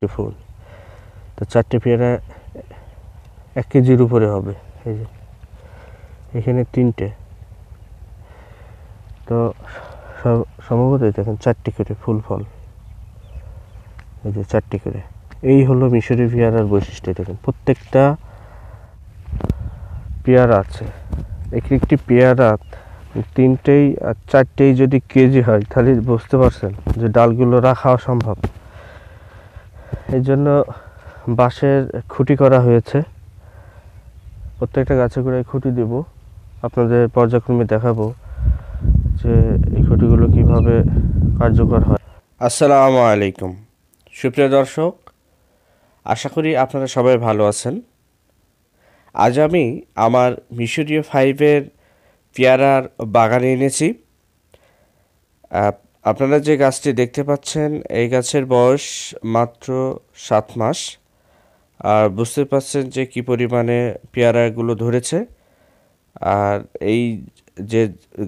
চারটি ফুল তো চারটে পেয়ারা এক কেজির উপরে হবে এই যে এখানে তিনটে তো সম্ভবত দেখেন চারটি করে ফুল ফল এই যে চারটি করে এই হলো মিশরি পেয়ারার বৈশিষ্ট্য দেখেন প্রত্যেকটা পেয়ারা আছে এক একটি পেয়ারা তিনটেই আর চারটেই যদি কেজি হয় তাহলে বুঝতে পারছেন যে ডালগুলো রাখা অসম্ভব এই জন্য বাঁশের খুঁটি করা হয়েছে প্রত্যেকটা গাছে করে খুঁটি দেব আপনাদের পর্যায়ক্রমে দেখাবো যে এই খুঁটিগুলো কিভাবে কার্যকর হয় আসসালামু আলাইকুম সুপ্রিয় দর্শক আশা করি আপনারা সবাই ভালো আছেন আজ আমি আমার মিশরীয় ফাইভের পেয়ারার বাগানে এনেছি আপনারা যে গাছটি দেখতে পাচ্ছেন এই গাছের বয়স মাত্র সাত মাস আর বুঝতে পারছেন যে কি পরিমাণে পেয়ারাগুলো ধরেছে আর এই যে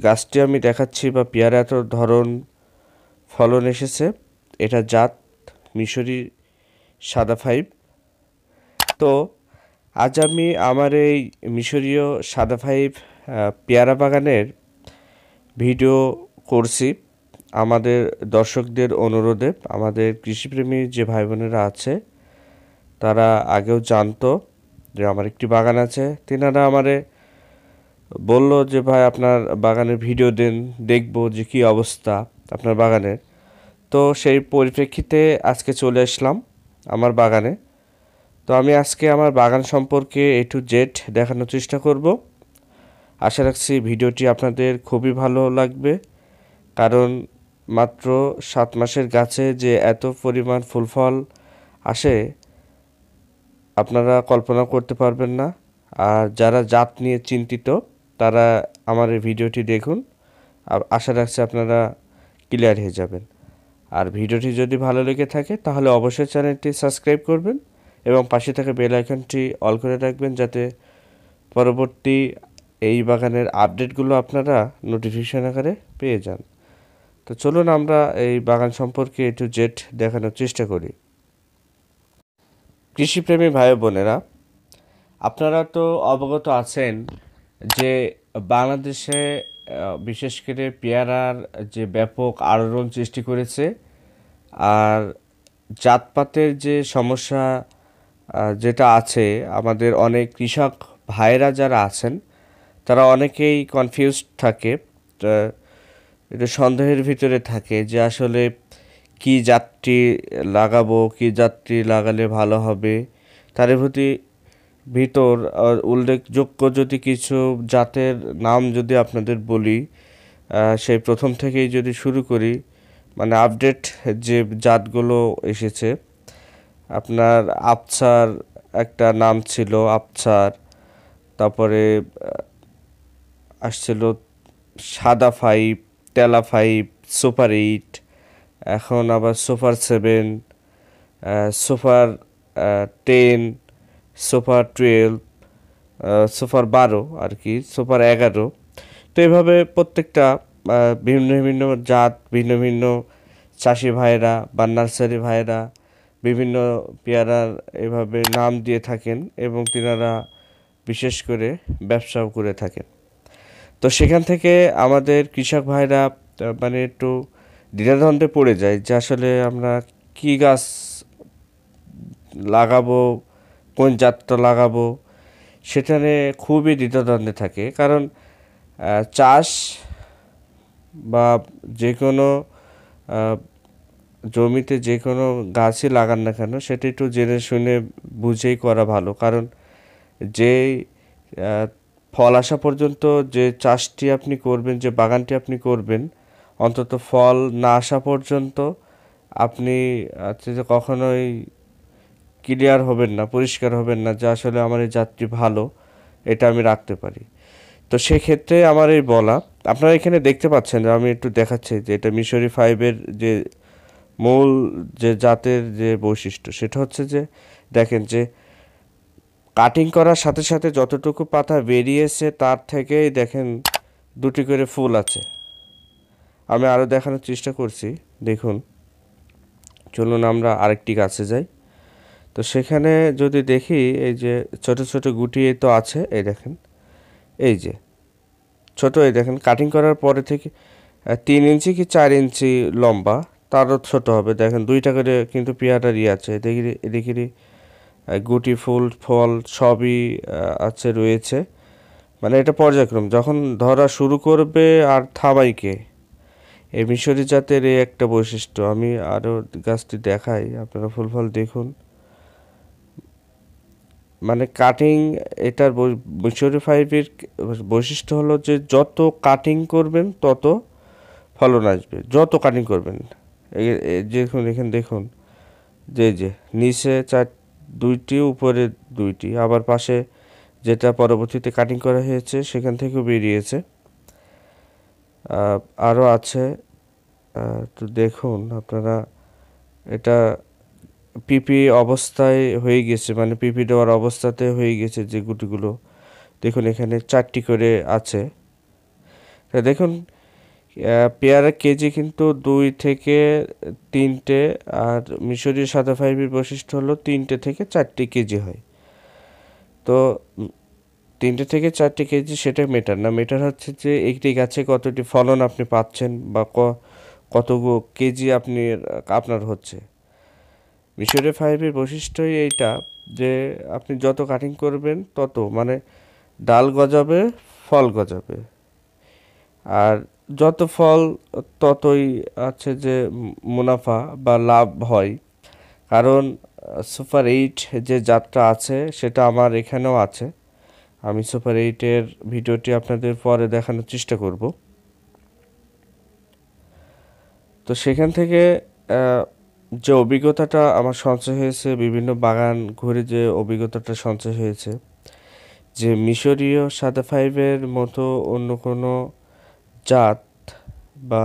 গাছটি আমি দেখাচ্ছি বা পেয়ারা এত ধরন ফলন এসেছে এটা জাত মিশরি সাদা ফাইভ তো আজ আমি আমার এই মিশরীয় সাদা ফাইভ পেয়ারা বাগানের ভিডিও করছি আমাদের দর্শকদের অনুরোধে আমাদের কৃষিপ্রেমী যে ভাই বোনেরা আছে তারা আগেও জানতো যে আমার একটি বাগান আছে তেনারা আমারে বলল যে ভাই আপনার বাগানের ভিডিও দেন দেখব যে কী অবস্থা আপনার বাগানের তো সেই পরিপ্রেক্ষিতে আজকে চলে আসলাম আমার বাগানে তো আমি আজকে আমার বাগান সম্পর্কে এ টু জেড দেখানোর চেষ্টা করব আশা রাখছি ভিডিওটি আপনাদের খুবই ভালো লাগবে কারণ মাত্র সাত মাসের গাছে যে এত পরিমাণ ফুল ফল আসে আপনারা কল্পনা করতে পারবেন না আর যারা জাত নিয়ে চিন্তিত তারা আমার এই ভিডিওটি দেখুন আশা রাখছি আপনারা ক্লিয়ার হয়ে যাবেন আর ভিডিওটি যদি ভালো লেগে থাকে তাহলে অবশ্যই চ্যানেলটি সাবস্ক্রাইব করবেন এবং পাশে থাকা বেল আইকনটি অল করে রাখবেন যাতে পরবর্তী এই বাগানের আপডেটগুলো আপনারা নোটিফিকেশন আকারে পেয়ে যান তো চলুন আমরা এই বাগান সম্পর্কে এ টু জেড দেখানোর চেষ্টা করি কৃষিপ্রেমী ভাই বোনেরা আপনারা তো অবগত আছেন যে বাংলাদেশে বিশেষ করে পেয়ারার যে ব্যাপক আড়ন সৃষ্টি করেছে আর জাতপাতের যে সমস্যা যেটা আছে আমাদের অনেক কৃষক ভাইরা যারা আছেন তারা অনেকেই কনফিউজ থাকে একটু সন্দেহের ভিতরে থাকে যে আসলে কি যাত্রী লাগাবো কি যাত্রী লাগালে ভালো হবে তার প্রতি ভিতর উল্লেখযোগ্য যদি কিছু জাতের নাম যদি আপনাদের বলি সেই প্রথম থেকেই যদি শুরু করি মানে আপডেট যে জাতগুলো এসেছে আপনার আবছার একটা নাম ছিল আবছার তারপরে আসছিল সাদা ফাইভ টেলা ফাইভ সুপার এইট এখন আবার super seven super ten super twelve super বারো আর কি সুপার এগারো তো এইভাবে প্রত্যেকটা বিভিন্ন বিভিন্ন জাত ভিন্ন ভিন্ন চাষি ভাইরা বা নার্সারি ভাইরা বিভিন্ন পেয়ারার এভাবে নাম দিয়ে থাকেন এবং তিনারা বিশেষ করে ব্যবসাও করে থাকেন তো সেখান থেকে আমাদের কৃষক ভাইরা মানে একটু দ্বিধাদ্বন্দ্বে পড়ে যায় যে আসলে আমরা কী গাছ লাগাবো কোন জাতটা লাগাবো সেখানে খুবই দ্বিধাদ্বন্দ্বে থাকে কারণ চাষ বা যে কোনো জমিতে যে কোনো গাছই লাগান না কেন সেটা একটু জেনে শুনে বুঝেই করা ভালো কারণ যেই ফল আসা পর্যন্ত যে চাষটি আপনি করবেন যে বাগানটি আপনি করবেন অন্তত ফল না আসা পর্যন্ত আপনি হচ্ছে যে কখনোই ক্লিয়ার হবেন না পরিষ্কার হবেন না যে আসলে আমার এই জাতটি ভালো এটা আমি রাখতে পারি তো সেক্ষেত্রে আমার এই বলা আপনারা এখানে দেখতে পাচ্ছেন আমি একটু দেখাচ্ছি যে এটা মিশরি ফাইভের যে মূল যে জাতের যে বৈশিষ্ট্য সেটা হচ্ছে যে দেখেন যে কাটিং করার সাথে সাথে যতটুকু পাতা বেরিয়েছে তার থেকেই দেখেন দুটি করে ফুল আছে আমি আরও দেখানোর চেষ্টা করছি দেখুন চলুন আমরা আরেকটি গাছে যাই তো সেখানে যদি দেখি এই যে ছোট ছোট গুটি তো আছে এই দেখেন এই যে ছোট এই দেখেন কাটিং করার পরে থেকে তিন ইঞ্চি কি চার ইঞ্চি লম্বা তারও ছোট হবে দেখেন দুইটা করে কিন্তু পেয়ারারই আছে এদিকে এদিকেরই গুটি ফুল ফল সবই আছে রয়েছে মানে এটা পর্যায়ক্রম যখন ধরা শুরু করবে আর থামাইকে এই মিশরি জাতের এই একটা বৈশিষ্ট্য আমি আরও গাছটি দেখাই আপনারা ফুল ফল দেখুন মানে কাটিং এটার মিশরি ফাইভের বৈশিষ্ট্য হলো যে যত কাটিং করবেন তত ফলন আসবে যত কাটিং করবেন দেখুন এখানে দেখুন যে যে নিচে চার দুইটি উপরে দুইটি আবার পাশে যেটা পরবর্তীতে কাটিং করা হয়েছে সেখান থেকেও বেরিয়েছে আরও আছে তো দেখুন আপনারা এটা পিপি অবস্থায় হয়ে গেছে মানে পিপি দেওয়ার অবস্থাতে হয়ে গেছে যে গুটিগুলো দেখুন এখানে চারটি করে আছে দেখুন পেয়ারা কেজি কিন্তু দুই থেকে তিনটে আর মিশরীয় সাদা ফাইবির বৈশিষ্ট্য হলো তিনটে থেকে চারটে কেজি হয় তো তিনটে থেকে চারটে কেজি সেটা মেটার না মেটার হচ্ছে যে একটি গাছে কতটি ফলন আপনি পাচ্ছেন বা কত কেজি আপনি আপনার হচ্ছে মিশরীয় ফাইভের বৈশিষ্ট্যই এইটা যে আপনি যত কাটিং করবেন তত মানে ডাল গজাবে ফল গজাবে আর যত ফল ততই আছে যে মুনাফা বা লাভ হয় কারণ সুপার এইট যে যাত্রা আছে সেটা আমার এখানেও আছে আমি সুপার এইটের ভিডিওটি আপনাদের পরে দেখানোর চেষ্টা করব তো সেখান থেকে যে অভিজ্ঞতাটা আমার সঞ্চয় হয়েছে বিভিন্ন বাগান ঘুরে যে অভিজ্ঞতাটা সঞ্চয় হয়েছে যে মিশরীয় সাদা ফাইভের মতো অন্য কোনো জাত বা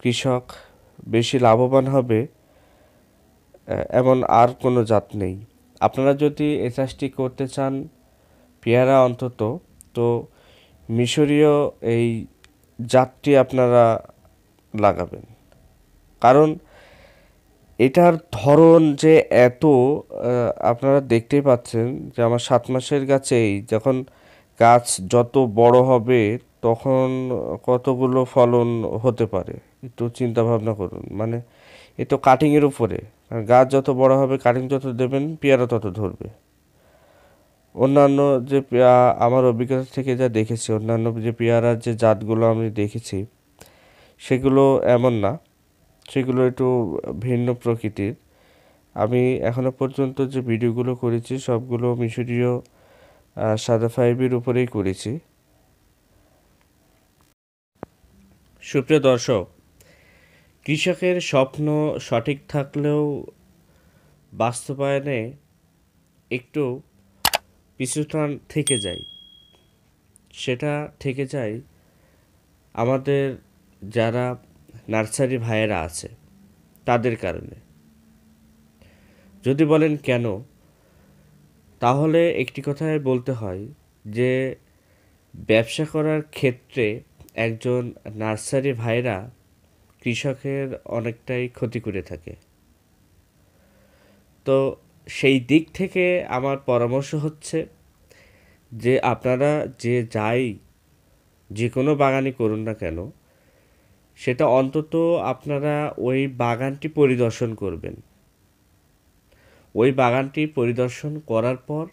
কৃষক বেশি লাভবান হবে এমন আর কোনো জাত নেই আপনারা যদি এসএসটি চাষটি করতে চান পেয়ারা অন্তত তো মিশরীয় এই জাতটি আপনারা লাগাবেন কারণ এটার ধরন যে এত আপনারা দেখতেই পাচ্ছেন যে আমার সাত মাসের গাছেই যখন গাছ যত বড় হবে তখন কতগুলো ফলন হতে পারে একটু চিন্তা ভাবনা করুন মানে এ তো কাটিংয়ের উপরে আর গাছ যত বড় হবে কাটিং যত দেবেন পেয়ারা তত ধরবে অন্যান্য যে আমার অভিজ্ঞতা থেকে যা দেখেছি অন্যান্য যে পেয়ারার যে জাতগুলো আমি দেখেছি সেগুলো এমন না সেগুলো একটু ভিন্ন প্রকৃতির আমি এখনও পর্যন্ত যে ভিডিওগুলো করেছি সবগুলো মিশরীয় সাদা ফাইবের উপরেই করেছি সুপ্রিয় দর্শক কৃষকের স্বপ্ন সঠিক থাকলেও বাস্তবায়নে একটু পিছুটান থেকে যায় সেটা থেকে যায় আমাদের যারা নার্সারি ভাইয়েরা আছে তাদের কারণে যদি বলেন কেন তাহলে একটি কথায় বলতে হয় যে ব্যবসা করার ক্ষেত্রে একজন নার্সারি ভাইরা কৃষকের অনেকটাই ক্ষতি করে থাকে তো সেই দিক থেকে আমার পরামর্শ হচ্ছে যে আপনারা যে যাই যে কোনো বাগানই করুন না কেন সেটা অন্তত আপনারা ওই বাগানটি পরিদর্শন করবেন ওই বাগানটি পরিদর্শন করার পর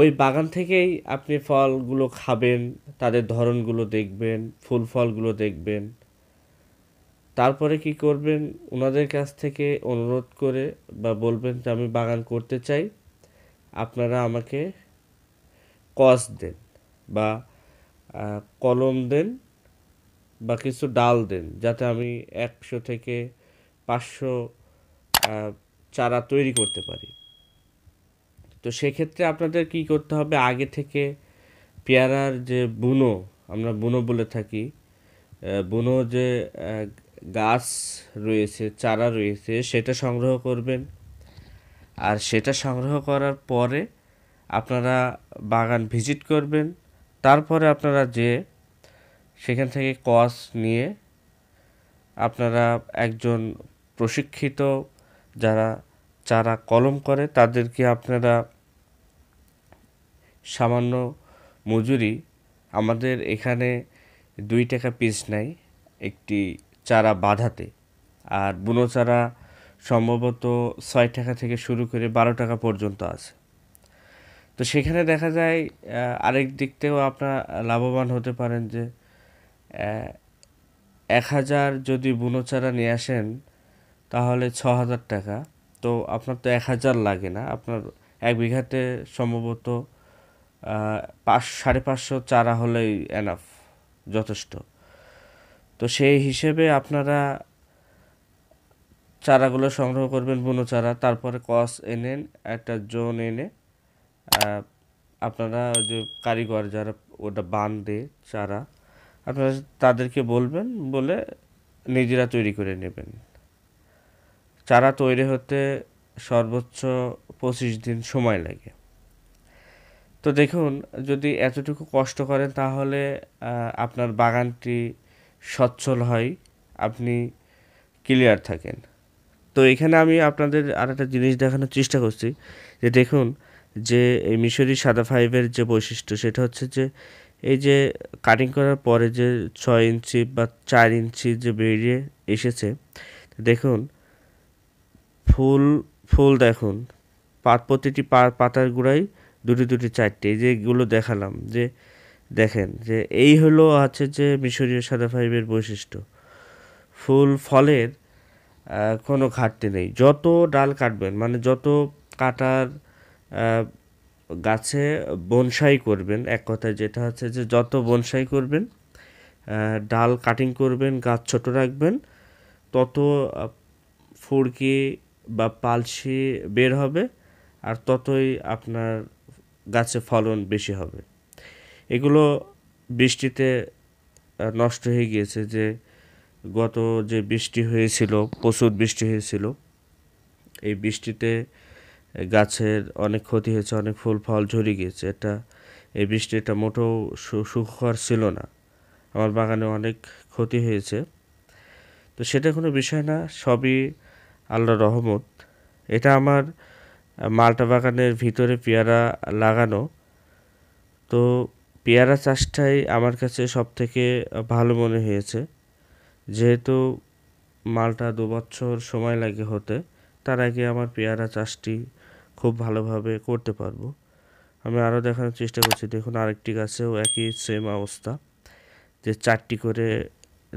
ওই বাগান থেকেই আপনি ফলগুলো খাবেন তাদের ধরনগুলো দেখবেন ফুল ফলগুলো দেখবেন তারপরে কি করবেন ওনাদের কাছ থেকে অনুরোধ করে বা বলবেন যে আমি বাগান করতে চাই আপনারা আমাকে কস দেন বা কলম দেন বা কিছু ডাল দেন যাতে আমি একশো থেকে পাঁচশো চারা তৈরি করতে পারি তো সেক্ষেত্রে আপনাদের কি করতে হবে আগে থেকে পেয়ারার যে বুনো আমরা বুনো বলে থাকি বুনো যে গাছ রয়েছে চারা রয়েছে সেটা সংগ্রহ করবেন আর সেটা সংগ্রহ করার পরে আপনারা বাগান ভিজিট করবেন তারপরে আপনারা যে সেখান থেকে কস নিয়ে আপনারা একজন প্রশিক্ষিত যারা চারা কলম করে তাদেরকে আপনারা সামান্য মজুরি আমাদের এখানে দুই টাকা পিস নেয় একটি চারা বাঁধাতে আর বুনো চারা সম্ভবত ছয় টাকা থেকে শুরু করে বারো টাকা পর্যন্ত আছে তো সেখানে দেখা যায় আরেক দিক থেকেও আপনার লাভবান হতে পারেন যে এক হাজার যদি বুনো চারা নিয়ে আসেন তাহলে ছ হাজার টাকা তো আপনার তো এক হাজার লাগে না আপনার এক বিঘাতে সম্ভবত পাঁচ সাড়ে পাঁচশো চারা হলেই এনাফ যথেষ্ট তো সেই হিসেবে আপনারা চারাগুলো সংগ্রহ করবেন বুনো চারা তারপরে কস এনে একটা জোন এনে আপনারা যে কারিগর যারা ওটা বান দে চারা আপনারা তাদেরকে বলবেন বলে নিজেরা তৈরি করে নেবেন চারা তৈরি হতে সর্বোচ্চ পঁচিশ দিন সময় লাগে তো দেখুন যদি এতটুকু কষ্ট করেন তাহলে আপনার বাগানটি সচ্ছল হয় আপনি ক্লিয়ার থাকেন তো এখানে আমি আপনাদের আর একটা জিনিস দেখানোর চেষ্টা করছি যে দেখুন যে এই মিশরি সাদা ফাইভের যে বৈশিষ্ট্য সেটা হচ্ছে যে এই যে কাটিং করার পরে যে ছয় ইঞ্চি বা চার ইঞ্চি যে বেরিয়ে এসেছে দেখুন ফুল ফুল দেখুন পাত প্রতিটি পাতার গোড়ায় দুটি দুটি চারটে এই যেগুলো দেখালাম যে দেখেন যে এই হলো আছে যে মিশরীয় সাদা ফাইবের বৈশিষ্ট্য ফুল ফলের কোনো ঘাটতি নেই যত ডাল কাটবেন মানে যত কাটার গাছে বনসাই করবেন এক কথায় যেটা হচ্ছে যে যত বনসাই করবেন ডাল কাটিং করবেন গাছ ছোট রাখবেন তত ফুরকি বা পালসি বের হবে আর ততই আপনার গাছে ফলন বেশি হবে এগুলো বৃষ্টিতে নষ্ট হয়ে গিয়েছে যে গত যে বৃষ্টি হয়েছিল প্রচুর বৃষ্টি হয়েছিল এই বৃষ্টিতে গাছের অনেক ক্ষতি হয়েছে অনেক ফুল ফল ঝরে গিয়েছে এটা এই বৃষ্টিটা মোটেও সুখকর ছিল না আমার বাগানে অনেক ক্ষতি হয়েছে তো সেটা কোনো বিষয় না সবই আল্লাহ রহমত এটা আমার মালটা বাগানের ভিতরে পেয়ারা লাগানো তো পেয়ারা চাষটাই আমার কাছে সবথেকে ভালো মনে হয়েছে যেহেতু মালটা দু বছর সময় লাগে হতে তার আগে আমার পেয়ারা চাষটি খুব ভালোভাবে করতে পারবো আমি আরও দেখানোর চেষ্টা করছি দেখুন আরেকটি গাছেও একই সেম অবস্থা যে চারটি করে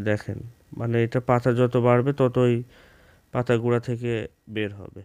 দেখেন মানে এটা পাতা যত বাড়বে ততই পাতা গুঁড়া থেকে বের হবে